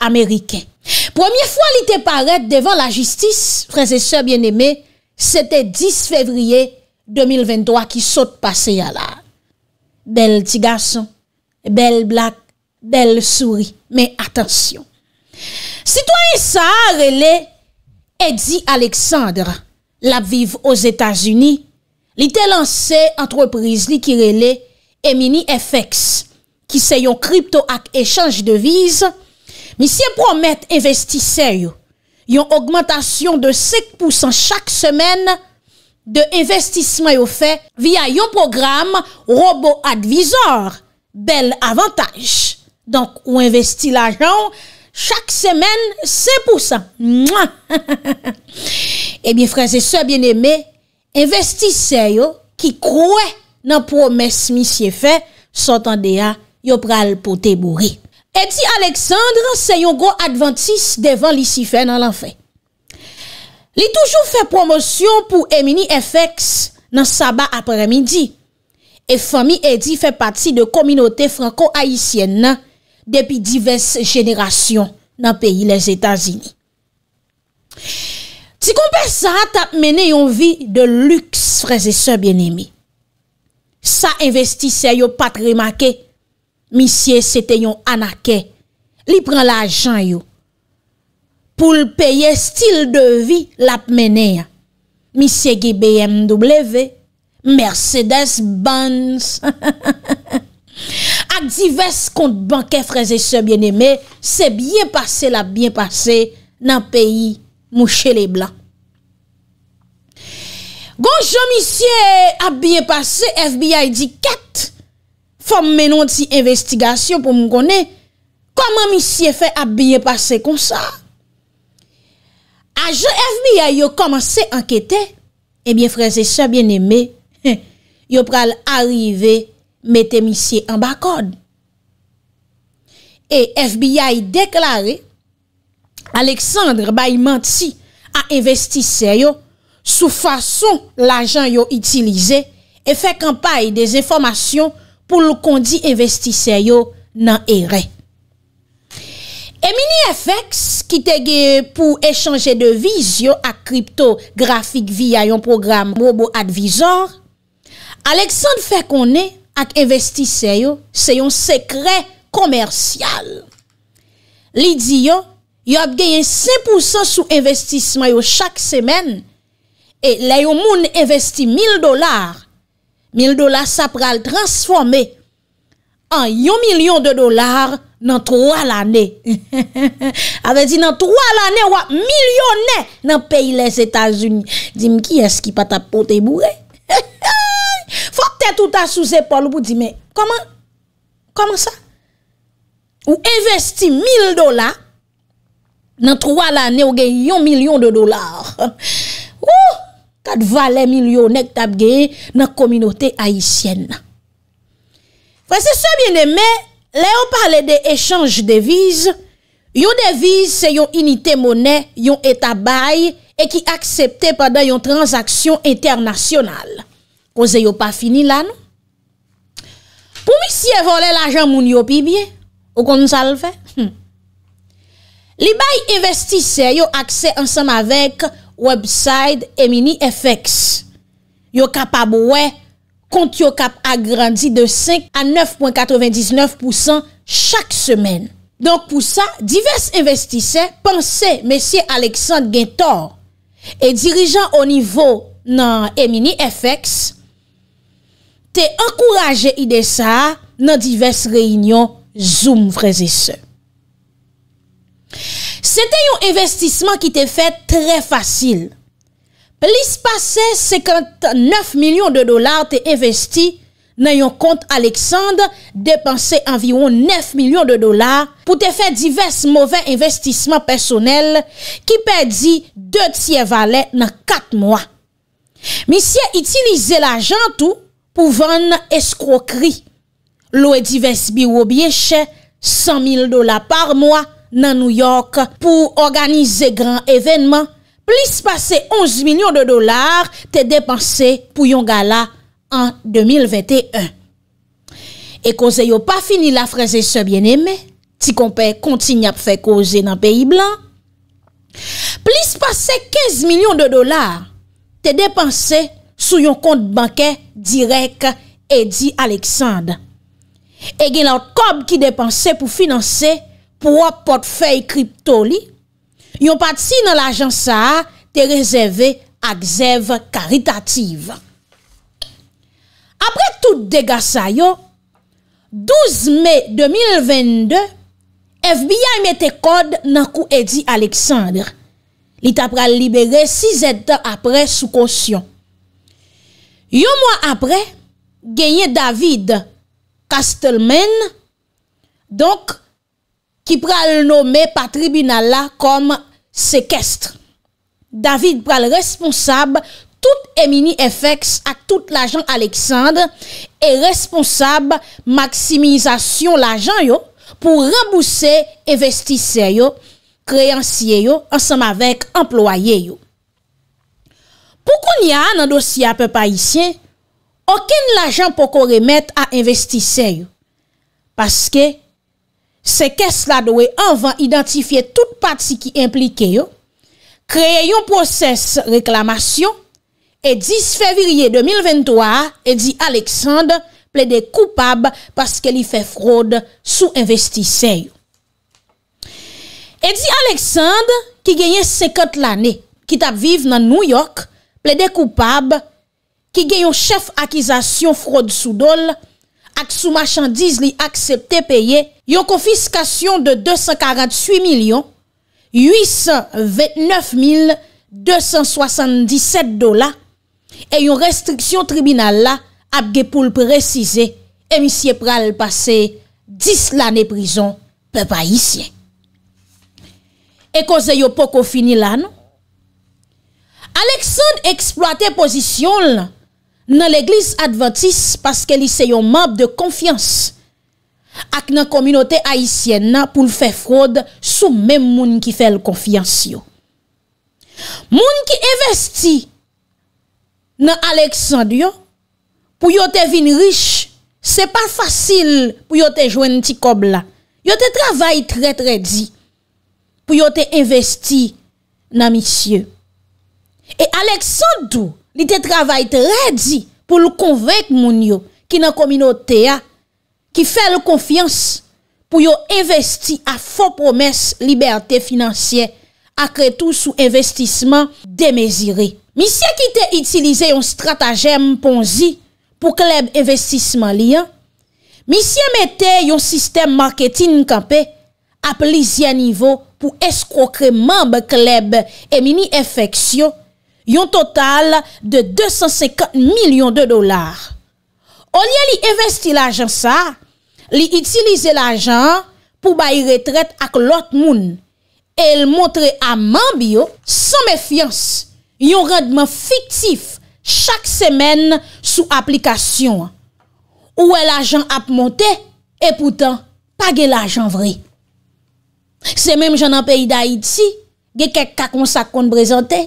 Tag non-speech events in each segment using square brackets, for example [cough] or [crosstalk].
Amerikè. Premye fwa li te paret devan la jistis, freze se bien eme, sete 10 fevriye 2023 ki sote pase ya la. Bel ti gason, bel blak, bel souri, men atensyon. Sitwa y sa rele, edi Aleksandre, la vive os Etats-Unis, li te lance entreprise li ki rele, Emini FX, ki se yon krypto ak echange devise, Misye promet investiseyo yon augmentation de 5% chak semen de investisman yo fe via yon program RoboAdvisor. Bel avantaj. Donk, ou investi la jan chak semen 5%. Mwa! Ebyen franse se bieneme, investiseyo ki kroe nan promes misye fe, sotan deya yo pral pou te bouri. Edi Alexandre se yon gwo adventis devan lisi fè nan lan fè. Li toujou fè promosyon pou Emini FX nan sabat apremidi. E fami Edi fè pati de kominote franco-ahisyen nan depi divers jenerasyon nan peyi les Etats-Unis. Ti kompe sa tap mene yon vi de lux freze se bienemi. Sa investi se yon patre makè Misye sete yon anake, li pren la jan yo. Poul peye stil de vi, lap mene ya. Misye ge BMW, Mercedes, Banz. [laughs] Ak divers kont bankè freze se bien eme, se bien pase la bien pase nan peyi mouche le blan. Gonjou misye ap bien pase FBI di kette. fò m menon ti investigasyon pou m konen, koman misye fè ap biye pase kon sa? Aje FBI yo komanse anketè, ebyen freze sa bien eme, [laughs] yo pral arrive mette misye an bakod. E FBI deklare, Aleksandre ba imanti a investise yo, sou fason l'ajan yo itilize, e fè kampaye de z'informasyon pou l kondi investiseyo nan ere. Emini FX, ki tege pou echanje deviz yo ak kripto grafik via yon program RoboAdvisor, Aleksand Fekone ak investiseyo se yon sekre komersyal. Li di yo, yo ap genyen 5% sou investisme yo chak semen, e le yo moun investi 1000 dolar, Mil dola sa pral transforme an yon milyon de dolar nan tro al ane. A ve di nan tro al ane wak milyon ne nan peyi les Etats-Unis. Dime ki eski pata pote mboure? [laughs] Fok te touta sou zepa loupou di men. Koman? Koman sa? Ou investi mil dola nan tro al ane wak yon milyon de dolar. [laughs] kat valè milyonèk tabgeye nan kominote haïsyen. Fè se so bienèmè, lè yon parle de échange devise, yon devise se yon unitè mounè yon etabay e ki akseptè padè yon transaksyon internasyonal. Kon zè yon pa fini lan. Pou mi siye volè l'ajan moun yopibye? Ou kon salve? Hm. Li bay investise yon akse ansam avèk website Emini FX. Yo kap abwe kont yo kap agrandi de 5 a 9.99% chak semen. Donk pou sa, divers investisse panse mesye Aleksandre Guentor e dirijan o nivou nan Emini FX te ankouraje ide sa nan divers reinyon zoom frezese. Shhh Se te yon investisman ki te fè trè fasil. Plis pase 59 milyon de dolar te investi nan yon kont Aleksand depanse anviron 9 milyon de dolar pou te fè divers mouven investisman personel ki pè di 2 tsyè valè nan 4 mwa. Misye itilize la jantou pou vèn eskrokri. Lo e divers biwobye chè 100 mil dolar par mwa nan New York pou organize gran evenman, plis pase 11 milyon de dolar te depanse pou yon gala an 2021. E konze yo pa fini la fraze se bieneme, ti konpe konti nyap fe koze nan peyi blan, plis pase 15 milyon de dolar te depanse sou yon kont bankè direk Edi Aleksand. E genan kob ki depanse pou finanse pou wap potfei kripto li, yon pati si nan l'ajansa te rezerve ak zev karitativ. Apre tout degasa yo, 12 me 2022, FBI mette kod nan kou Edi Aleksandre. Li tapra libere 6 ette apre sou konsyon. Yon mwa apre, genye David Kastelmen, donk ki pral nome pa tribunal la kom sekestre. David pral responsab tout emini efeks ak tout l'ajan Aleksandre e responsab maksimizasyon l'ajan yo pou rambouse investise yo kreyansye yo ansam avek employe yo. Pou kon ya nan dosye apè pa isyen, oken l'ajan poko remet a investise yo paske se kes la do e anvan identifiye tout pati ki implike yo, kreye yon proses reklamasyon, e 10 fevriye 2023, e di Aleksandre ple de koupab paske li fe froid sou investiseyo. E di Aleksandre ki genyen 50 lane ki tap vive nan New York ple de koupab ki genyon chef akizasyon froid sou dol ak sou machandiz li aksepte peye Yon konfiskasyon de 248.829.277 dola e yon restriksyon tribunal la apge pou l precize emisye pral pase 10 lane prizon pe pa isye. E konze yon poko fini lan. Non? Aleksand eksploate pozisyon nan l'Eglise Adventiste paske li se yon map de konfians ak nan kominote aisyen nan pou l fè fraud sou mèm moun ki fè l konfians yo. Moun ki investi nan Aleksand yo, pou yo te vin rish, se pa fasil pou yo te jwen nti kob la. Yo te travay tre tre di, pou yo te investi nan misye. E Aleksand yo, li te travay tre di pou l konvek moun yo, ki nan kominote a, ki fèl konfians pou yo investi a fò promès libertè financiè akre tou sou investisman demezirè. Misye ki te itilize yon stratajèm ponzi pou kleb investisman liyan, misye mette yon sistem marketin kampè ap lisye nivou pou eskrokre mamb kleb emini efeksyon yon total de 250 milyon de dolar. O liye li investi la jansa, Li itilize l'ajan pou bayi retret ak lot moun. El montre a man biyo, son mefians yon rendman fiktif chak semen sou aplikasyon. Ouwe l'ajan ap monte, e poutan, page l'ajan vre. Se menm jen an peyi da iti, ge kek kakonsak kon brezante,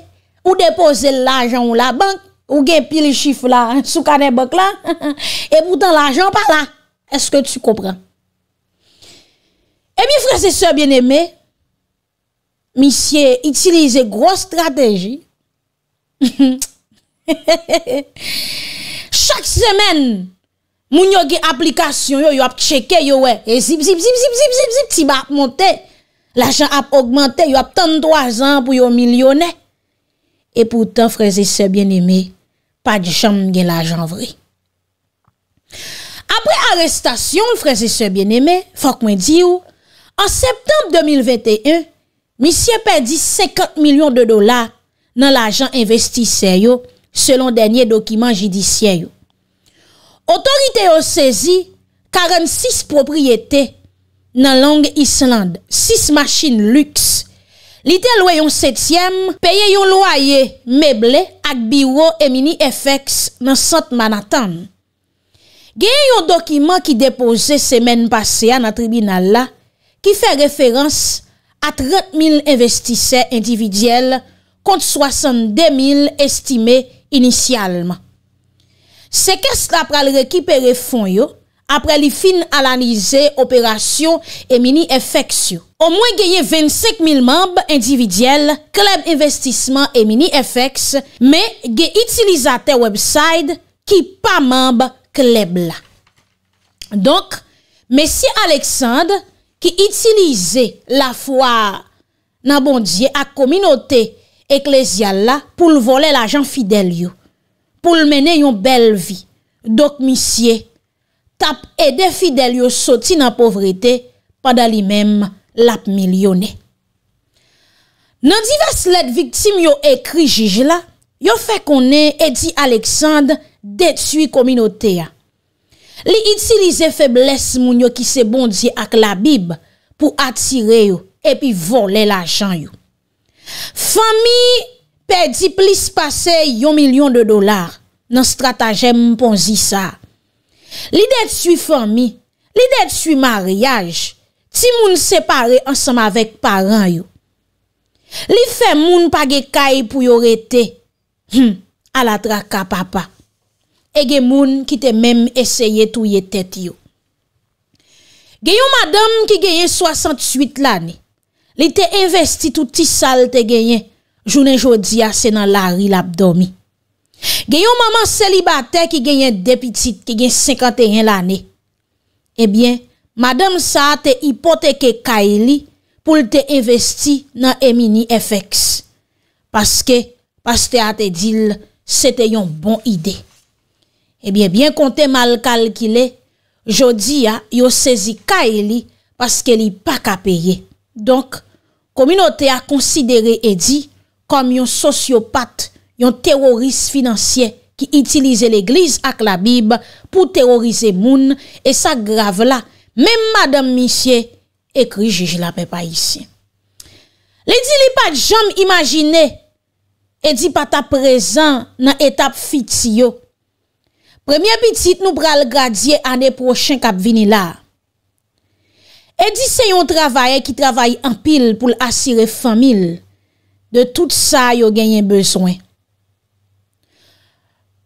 ou depose l'ajan ou la bank, ou gen pil chif la sou kane bok la, [laughs] e poutan l'ajan pa la. Eske tu kompren? E mi freze se bien eme, mi siye itilize gros strategi, chak semen, moun yo gen aplikasyon yo, yo ap cheke yo we, e zip zip zip zip zip zip, ti ba ap monte, l'ajan ap augmente, yo ap 33 an pou yo milyone, e poutan freze se bien eme, pa di chan gen l'ajan vreye. Apre arrestasyon, ou freze se bieneme, fok mwen di ou, an septembe 2021, misye pedi 50 milyon de dola nan lajan investiseyo selon denye dokiman jidisyeyo. Otorite ou sezi 46 propriyete nan lang Island, 6 maschine lux. Lite lwe yon setyem, peye yon lweye meble ak biwo emini FX nan sot manatanm. gen yon dokiman ki depoze semen pase an an tribinal la, ki fe referans a 30.000 investise individyel kont 62.000 estime inisyalman. Se kes la pral rekipere fon yo, apre li fin alanize operasyon e mini-fx yo. O mwen gen yon 25.000 mamb individyel, kleb investisman e mini-fx, men gen itilizate website ki pa mamb mab. Kleb la Donk, mesye Aleksand Ki itilize la fwa Nan bondye A kominote eklezial la Poul vole la jan fidel yo Poul mene yon bel vi Dok misye Tap ede fidel yo soti nan povrete Padali mem Lap milyone Nan divers let Victim yo ekri jijila Yo fe konen edi Aleksand Dan det sui kominote ya. Li itilize febles moun yo ki se bondi ak la bib pou atire yo epi vole la jan yo. Fami pedi plis pase yo milyon de dolar nan strataje moun ponzi sa. Li det sui fami, li det sui maryaj, ti moun separe ansam avek paran yo. Li fe moun page kaye pou yo rete, ala hmm, traka papa. e gen moun ki te menm eseye touye tet yo. Genyon madam ki genyen 68 lani, li te investi touti sal te genyen, jounen jodi ase nan lari l'abdomi. Genyon maman selibate ki genyen depitit ki genyen 51 lani, e bien, madam sa te ipoteke kaili, pou li te investi nan emini efeks. Paske, paske a te dil, se te yon bon idey. Ebyen, eh bien kon te mal kalkile, jodi ya yo sezi ka e li paske li pa ka peye. Donk, kominote a konsidere Edi kom yon sociopat, yon terorist finansye ki itilize l'eglise ak la bib pou terorize moun e sa grav la. Menm madam misye, ekri juj la pe pa isi. Le di li pa jom imagine, Edi pata prezan nan etap fiti yo. Premye bitit nou pral gradye ane prochen kap vini la. Edi se yon travaye ki travaye anpil pou l'asire famil. De tout sa yo genyen beswen.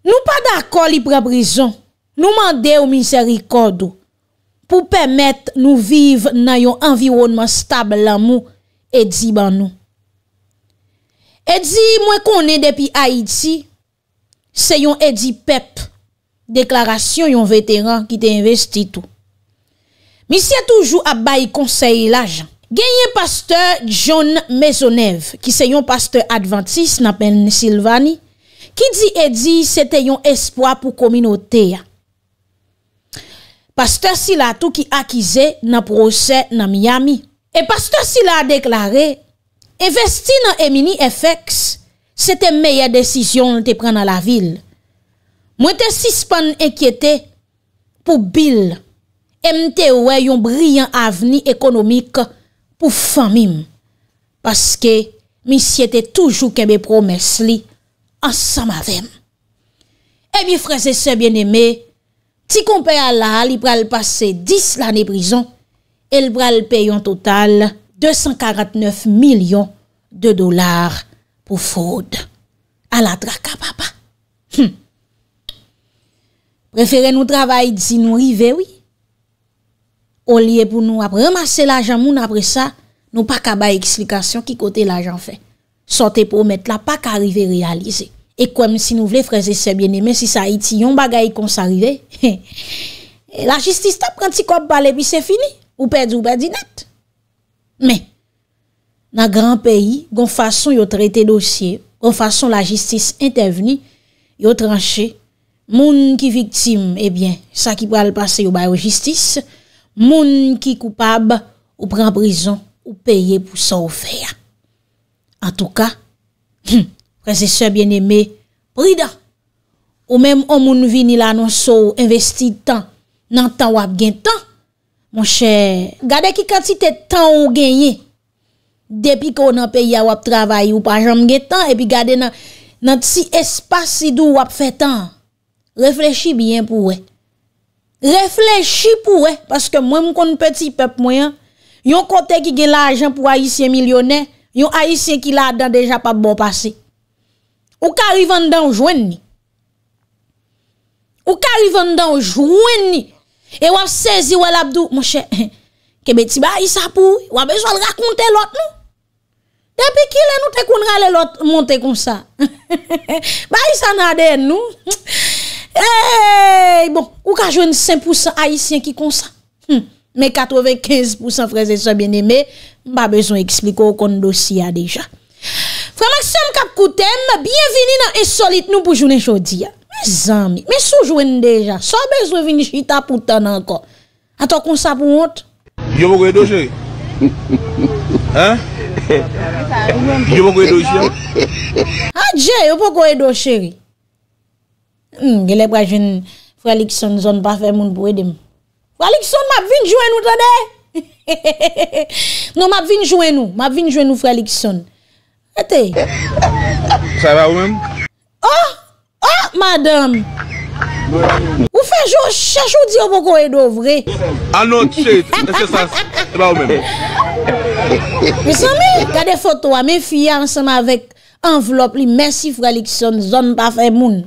Nou pa d'akol li pral brison. Nou mande ou miserikodu pou pemet nou viv nan yon environman stab lan mou edi ban nou. Edi mwen konen depi Haiti se yon edi pep. Deklarasyon yon veteran ki te investi tou Mis ya toujou ap bayi konsey la jan Genye pasteur John Maisonev Ki se yon pasteur Adventist nan Pensilvani Ki di e di se te yon espoi pou kominote ya Pasteur si la tou ki akize nan prosè nan Miami E pasteur si la deklare Investi nan Emini FX Se te meye desisyon te pren nan la vil Mwen te sispan enkyete pou bil Mte wey yon brian avni ekonomik pou famim Paske mi siyete toujou kebe promes li ansama vem E mi freze se bieneme Ti koumpe ala li pral pase 10 lani prizon El pral peyo en total 249 milyon de dolar pou foud Ala traka papa Preferè nou travay dzi nou rive wè. Ou liè pou nou ap remase la jan moun apre sa, nou pa kaba ekslikasyon ki kote la jan fè. Sote pou mèt la, pa ka rive realize. E koum si nou vle freze sebyenemè, si sa iti yon bagay kon sa rive, [laughs] la jistis ta prant si kop pale pi se fini. Ou pèd ou pèd dinat. Mè, na gran peyi, kon fason yo traite dosye, kon fason la jistis interveni, yo tranche, Moun ki viktim, ebyen, eh sa ki pral pase yo bayo jistis, moun ki koupab, ou pran prison, ou peye pou sa ou feya. An tou ka, prezeseur hmm, byen eme, prida. Ou mem omoun vini la non so investi tan, nan tan wap gen tan, moun chè. Gade ki kantite tan ou genye, depi kon nan peye wap travay ou pajam gen tan, epi gade nan ti espasi dou wap fe tan. Reflechi byen pou we. Reflechi pou we. Paske mwen mwen kon petit pep mwen. Yon kote ki gen la ajan pou aisyen milyonè. Yon aisyen ki la adan deja pa bon pase. Ou ka rivanda ou jwen ni. Ou ka rivanda ou jwen ni. E wap sezi wala abdou. Mwen chè. Kebeti ba aisyen pou. Wap bejol rakonte lot nou. Depi ki le nou te koun rale lot monte kon sa. Ba aisyen nadè nou. Eyyy, bon, ou ka jwen 5% ayisyen ki konsa? Hmm, men 95% freze sou bien eme, mba bezon ekspliko kon dosiya deja. Fré Maxime Kapkouten, mba bienveni nan esolit nou pou jwen enjodi ya. Me zan mi, men sou jwen deja, sou bezon vini chita poutan anko. Ato konsa pou mwot? Yo mwen kwe do cheri? Ha? Yo mwen kwe do cheri? Ha dje, yo mwen kwe do cheri? Hmm, Gye le pra jwen Fralikson, zon pa fe moun pou edem. Fralikson, map vin jwen nou tade? [laughs] Non, map vin jwen nou. Map vin jwen nou Fralikson. Ete? Sa va ou men? Oh! Oh, madame! Ou fe joun chachou diyo pou kou edo vre? Anot, chet. Ese sa va ou men. Misan mi? Gade foto wa men fiya ansan ma vek anvlop li. Mersi Fralikson, zon pa fe moun.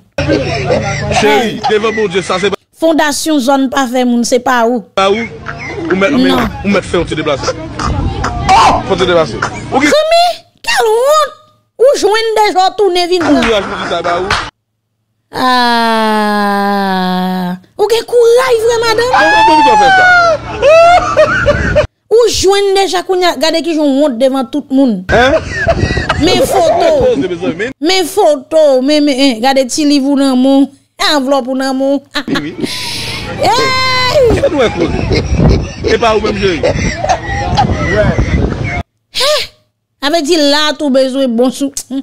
Fondasyon zon pafe moun se pa ou Ou met fè ou non. te deblase oh! Ou jwen deja toune vin Ou jwen deja kou nye gade ki joun honte devan tout moun Ou jwen deja kou nye gade ki joun honte devan tout moun Me foto, me foto, me me en, gade ti livou nan moun, en avlopou nan moun. Eeey! Ah, ah. E pa ou mwen joy? E, ave ti lato bezwe bon sou. Hmm.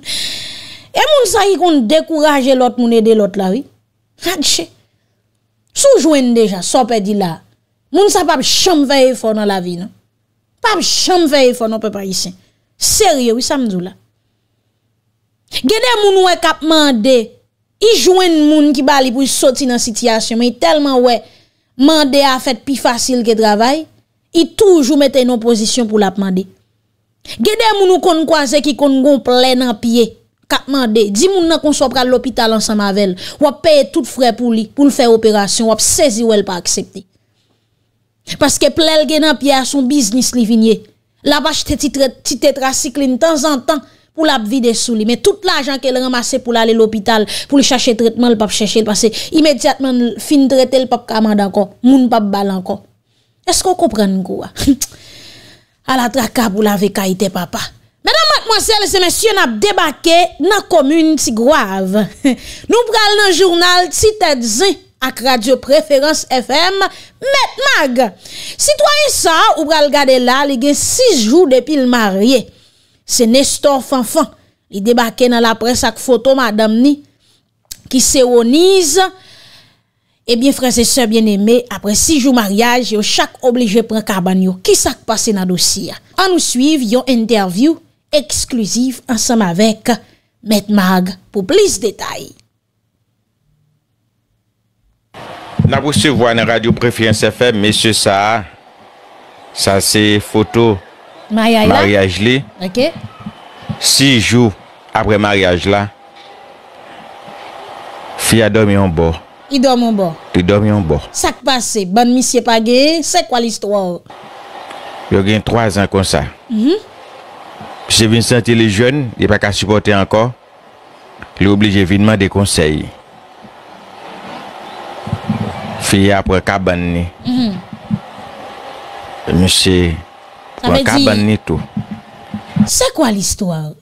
E moun sa yi kon dekouraje lot moun ede lot la wi. Rak che. Sou jwen deja, sou pe di la. Moun sa pa ap chan veye fò nan la vi non? nan. Pa ap chan veye fò nan pe pari sen. Serye wi, sa mzou la. Gede moun wè kap mande, i jwen moun ki bali pou i soti nan sityasyon, men yi telman wè mande a fèt pi fasyl ke travay, i toujou mette yon oposisyon pou l ap mande. Gede moun wè kon kwa zè ki kon goun ple nan piye, kap mande, di moun nan kon so pra l lopital ansan mavel, wap paye tout fre pou li, pou l fè operasyon, wap sezi wè l pa aksepti. Paske ple l gen nan piye a son biznis li vinye, la bache te titetra cikli nan tan zan tan, pou la ap vide sou li. Met tout l'ajan ke l remase pou la ale l'opital, pou li chache tretman l pap chache l pase, imediatman fin trete l pap kamanda ko, moun pap balan ko. Esko komprenn kou a? A la traka pou la veka ite papa. Medan mat mwansel, se mèsyon ap debake nan komune tigwav. [laughs] Nou pral nan jurnal Titezi ak Radio Preference FM, met mag. Sitwansan ou pral gade la li gen 6 jou depil marye. Se Nestor Fanfan li debake nan la pres ak foto madame ni ki seronize. Ebyen franse se eh bien eme apre 6 jou mariage yo chak oblige pre Karbanyo ki sak pase nan dosi ya. An nou suive yon interview eksklusif ansam avek Met Mag pou plis detay. Na vous suvo ane radio prefien se fe, messe sa, sa se foto. Mariage li. 6 jou apre mariage la. Fiya dormi yon bo. I dormi yon bo. I dormi yon bo. Sak pase, ban misye page, se kwa li stwa ou? Yo gen 3 an kon sa. Pise mhm. vin senti li joun, li pa ka supporte anko. Li oblije vinman de konsey. Fiya apre kaban ni. Mise yon. Sè kwa l'istwal?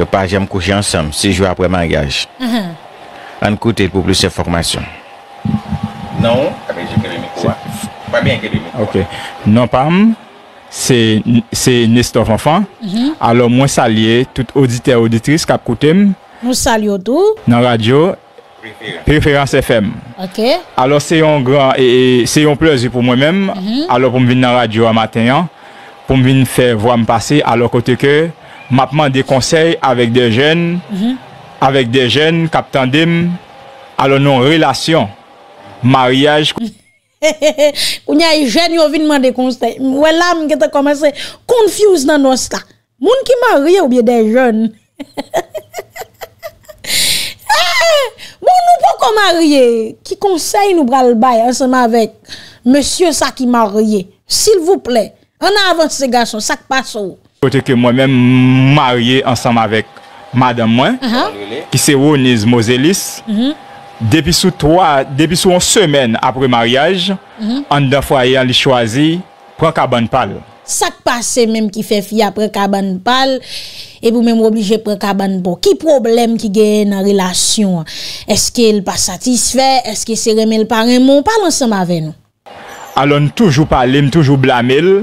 Yo pa jèm kouche ansèm 6 jou apre mangyaj An koute pou blise formasyon Nan ou Sè nèstof anfan Alò mwen salye Tout odite auditris kap koute Mwen salye odou Nan radyo Preference FM Alò se yon plezi pou mwen mèm Alò pou mwen vin nan radyo an matènyan pou m vin fè vwa m pasè alò kote kè, m apman de konsey avèk de jèn, mhm. avèk de jèn, kapten dim, alò nou relasyon, maryaj. Kou nye [laughs] a yon jèn yon vin man de konsey, m wè l'am gen te kome se, konfius nan wos la, moun ki marye ou bie de jèn. Moun [laughs] ah! nou pou kon marye, ki konsey nou bral bay ansèm avèk, monsye sa ki marye, sil vou pley, An avans se gason, sakpase ou? Pote ke mwen mèm marye ansam avèk madame mwen, ki uh-huh. se ou niz mozelis, uh-huh. depi sou an semen apre maryej, an uh-huh. da fwaye an li chwazi, prekaban pal. Sakpase mèm ki fe fya prekaban pal, e pou mèm woblije prekaban bo. Ki problem ki gen nan relasyon? Eske el pa satisfè? Eske se remèl parèm? An mwen mwen pal ansam avè nou? Alon toujou palèm, toujou blamèl,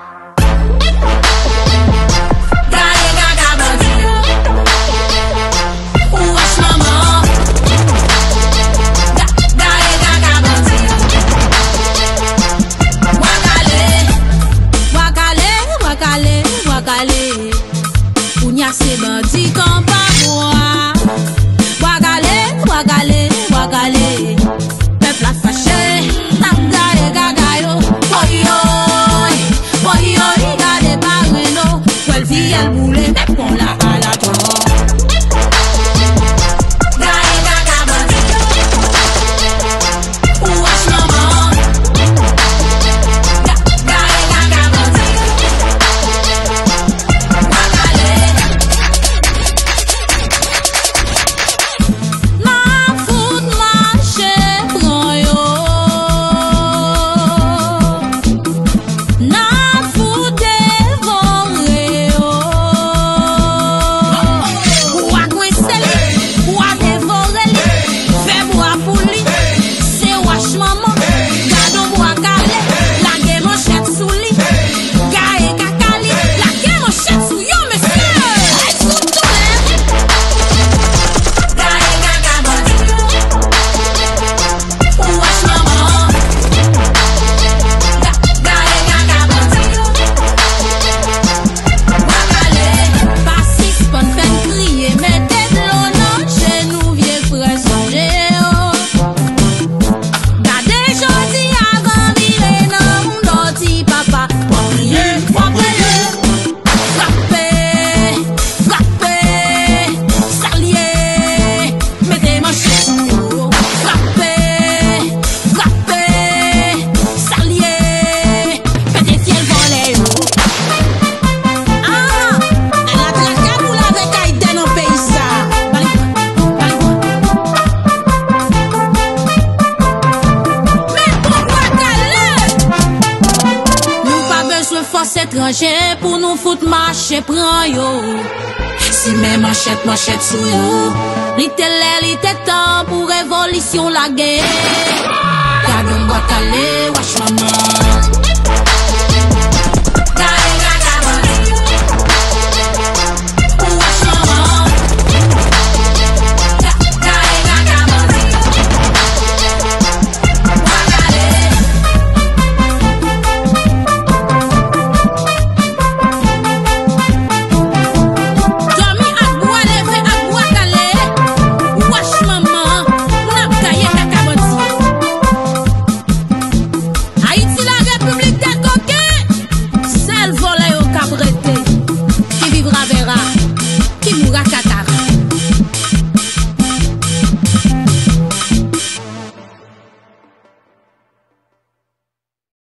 Che pran yo Si men man chet man chet sou yo Li te lè li te tan Pou revolisyon la gen Kade mwa tale wach man nan